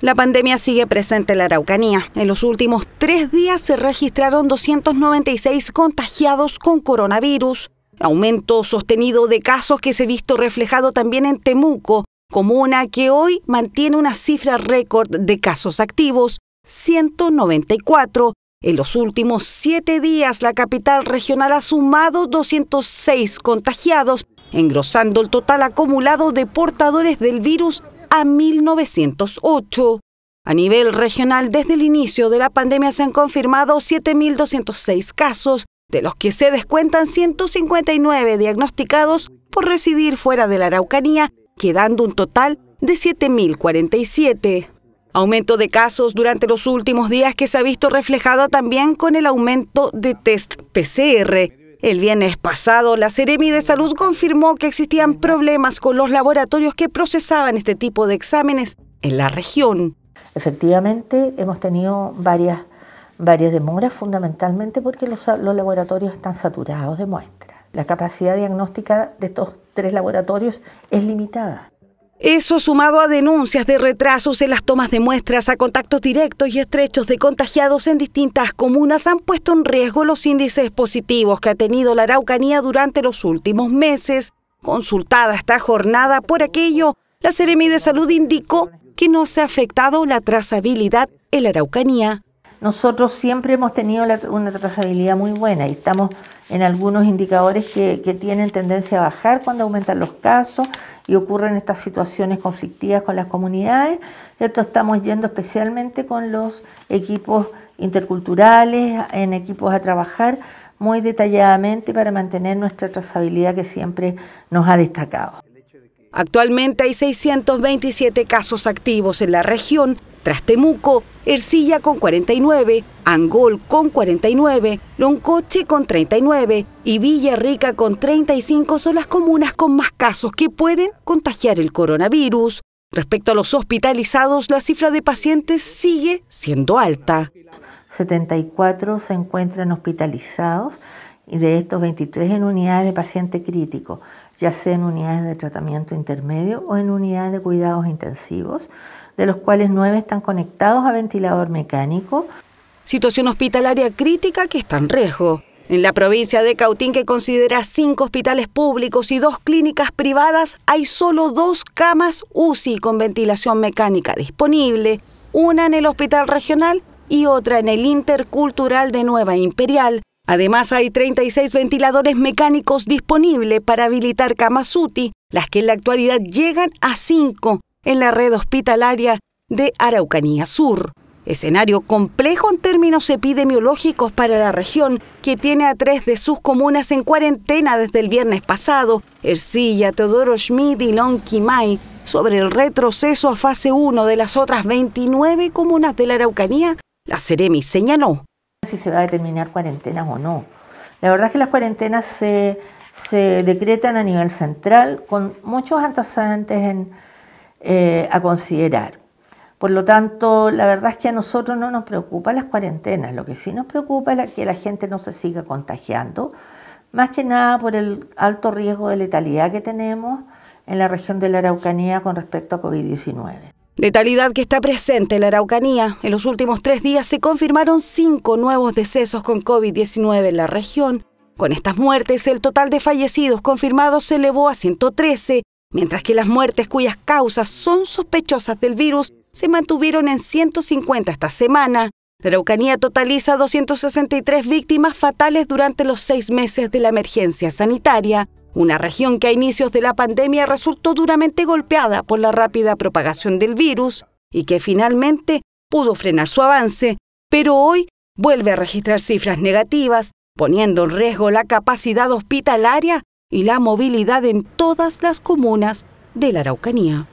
La pandemia sigue presente en la Araucanía. En los últimos tres días se registraron 296 contagiados con coronavirus. Aumento sostenido de casos que se ha visto reflejado también en Temuco, comuna que hoy mantiene una cifra récord de casos activos, 194. En los últimos siete días, la capital regional ha sumado 206 contagiados, engrosando el total acumulado de portadores del virus a 1908. A nivel regional, desde el inicio de la pandemia se han confirmado 7.206 casos, de los que se descuentan 159 diagnosticados por residir fuera de la Araucanía, quedando un total de 7.047. Aumento de casos durante los últimos días que se ha visto reflejado también con el aumento de test PCR, el viernes pasado, la Seremi de Salud confirmó que existían problemas con los laboratorios que procesaban este tipo de exámenes en la región. Efectivamente, hemos tenido varias, varias demoras, fundamentalmente porque los, los laboratorios están saturados de muestras. La capacidad diagnóstica de estos tres laboratorios es limitada. Eso sumado a denuncias de retrasos en las tomas de muestras a contactos directos y estrechos de contagiados en distintas comunas han puesto en riesgo los índices positivos que ha tenido la Araucanía durante los últimos meses. Consultada esta jornada por aquello, la Seremi de Salud indicó que no se ha afectado la trazabilidad en la Araucanía nosotros siempre hemos tenido una trazabilidad muy buena y estamos en algunos indicadores que, que, tienen tendencia a bajar cuando aumentan los casos y ocurren estas situaciones conflictivas con las comunidades. Esto estamos yendo especialmente con los equipos interculturales, en equipos a trabajar muy detalladamente para mantener nuestra trazabilidad que siempre nos ha destacado. Actualmente hay 627 casos activos en la región tras Temuco, Ercilla con 49, Angol con 49, Loncoche con 39 y Villarrica con 35 son las comunas con más casos que pueden contagiar el coronavirus. Respecto a los hospitalizados, la cifra de pacientes sigue siendo alta. 74 se encuentran hospitalizados y de estos 23 en unidades de paciente crítico, ya sea en unidades de tratamiento intermedio o en unidades de cuidados intensivos de los cuales nueve están conectados a ventilador mecánico. Situación hospitalaria crítica que está en riesgo. En la provincia de Cautín, que considera cinco hospitales públicos y dos clínicas privadas, hay solo dos camas UCI con ventilación mecánica disponible, una en el hospital regional y otra en el intercultural de Nueva Imperial. Además, hay 36 ventiladores mecánicos disponibles para habilitar camas UTI, las que en la actualidad llegan a cinco en la red hospitalaria de Araucanía Sur. Escenario complejo en términos epidemiológicos para la región, que tiene a tres de sus comunas en cuarentena desde el viernes pasado, Ercilla, Teodoro Schmidt y Lonquimay, sobre el retroceso a fase 1 de las otras 29 comunas de la Araucanía, la Ceremi señaló. Si se va a determinar cuarentenas o no. La verdad es que las cuarentenas se, se decretan a nivel central con muchos antecedentes en eh, a considerar. Por lo tanto, la verdad es que a nosotros no nos preocupa las cuarentenas, lo que sí nos preocupa es que la gente no se siga contagiando, más que nada por el alto riesgo de letalidad que tenemos en la región de la Araucanía con respecto a COVID-19. Letalidad que está presente en la Araucanía. En los últimos tres días se confirmaron cinco nuevos decesos con COVID-19 en la región. Con estas muertes, el total de fallecidos confirmados se elevó a 113 mientras que las muertes cuyas causas son sospechosas del virus se mantuvieron en 150 esta semana. La Araucanía totaliza 263 víctimas fatales durante los seis meses de la emergencia sanitaria, una región que a inicios de la pandemia resultó duramente golpeada por la rápida propagación del virus y que finalmente pudo frenar su avance, pero hoy vuelve a registrar cifras negativas, poniendo en riesgo la capacidad hospitalaria y la movilidad en todas las comunas de la Araucanía.